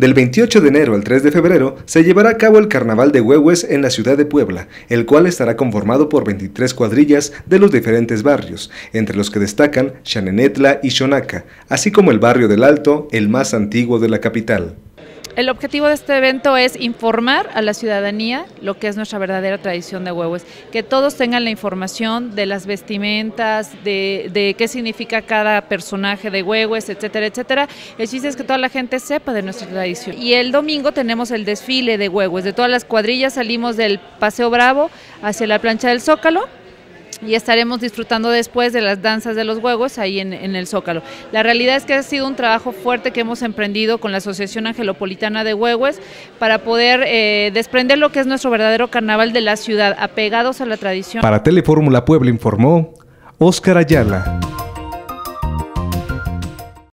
Del 28 de enero al 3 de febrero se llevará a cabo el Carnaval de Huehues en la ciudad de Puebla, el cual estará conformado por 23 cuadrillas de los diferentes barrios, entre los que destacan Xanenetla y Xonaca, así como el barrio del Alto, el más antiguo de la capital. El objetivo de este evento es informar a la ciudadanía lo que es nuestra verdadera tradición de huevos, que todos tengan la información de las vestimentas, de, qué significa cada personaje de huevos, etcétera, etcétera. El chiste es que toda la gente sepa de nuestra tradición. Y el domingo tenemos el desfile de huevos, de todas las cuadrillas salimos del Paseo Bravo hacia la plancha del Zócalo y estaremos disfrutando después de las danzas de los huevos ahí en, el Zócalo. La realidad es que ha sido un trabajo fuerte que hemos emprendido con la Asociación Angelopolitana de Huehues para poder eh, desprender lo que es nuestro verdadero carnaval de la ciudad, apegados a la tradición. Para Telefórmula Puebla informó Óscar Ayala.